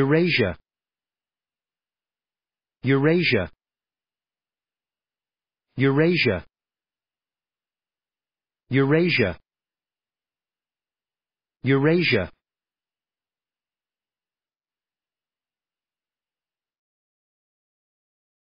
Eurasia Eurasia Eurasia Eurasia Eurasia